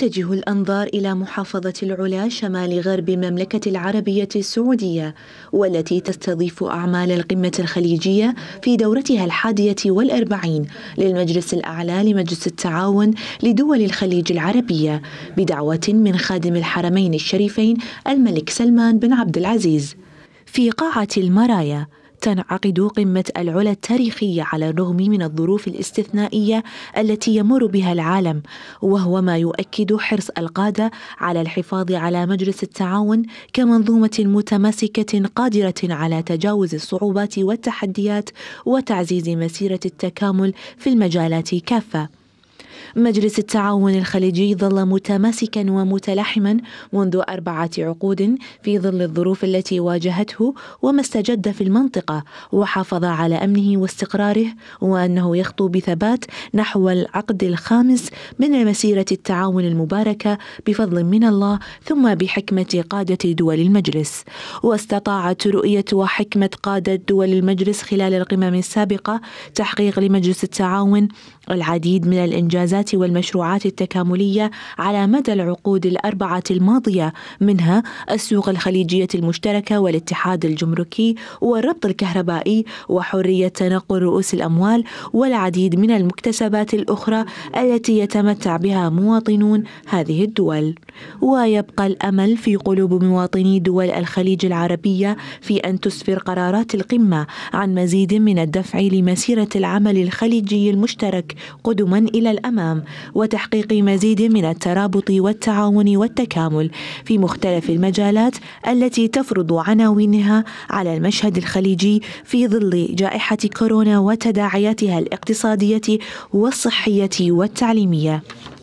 تتجه الأنظار إلى محافظة العلا شمال غرب المملكة العربية السعودية والتي تستضيف أعمال القمة الخليجية في دورتها الحادية والأربعين للمجلس الأعلى لمجلس التعاون لدول الخليج العربية بدعوة من خادم الحرمين الشريفين الملك سلمان بن عبد العزيز في قاعة المرايا تنعقد قمة العلا التاريخية على الرغم من الظروف الاستثنائية التي يمر بها العالم وهو ما يؤكد حرص القادة على الحفاظ على مجلس التعاون كمنظومة متماسكة قادرة على تجاوز الصعوبات والتحديات وتعزيز مسيرة التكامل في المجالات كافة مجلس التعاون الخليجي ظل متماسكا ومتلاحما منذ أربعة عقود في ظل الظروف التي واجهته وما استجد في المنطقة وحافظ على أمنه واستقراره وأنه يخطو بثبات نحو العقد الخامس من مسيرة التعاون المباركة بفضل من الله ثم بحكمة قادة دول المجلس واستطاعت رؤية وحكمة قادة دول المجلس خلال القمم السابقة تحقيق لمجلس التعاون العديد من الإنجازات الانجازات والمشروعات التكامليه على مدى العقود الاربعه الماضيه منها السوق الخليجيه المشتركه والاتحاد الجمركي والربط الكهربائي وحريه تنقل رؤوس الاموال والعديد من المكتسبات الاخرى التي يتمتع بها مواطنون هذه الدول ويبقى الامل في قلوب مواطني دول الخليج العربيه في ان تسفر قرارات القمه عن مزيد من الدفع لمسيره العمل الخليجي المشترك قدما الى الامام الاهتمام وتحقيق مزيد من الترابط والتعاون والتكامل في مختلف المجالات التي تفرض عناوينها على المشهد الخليجي في ظل جائحه كورونا وتداعياتها الاقتصاديه والصحيه والتعليميه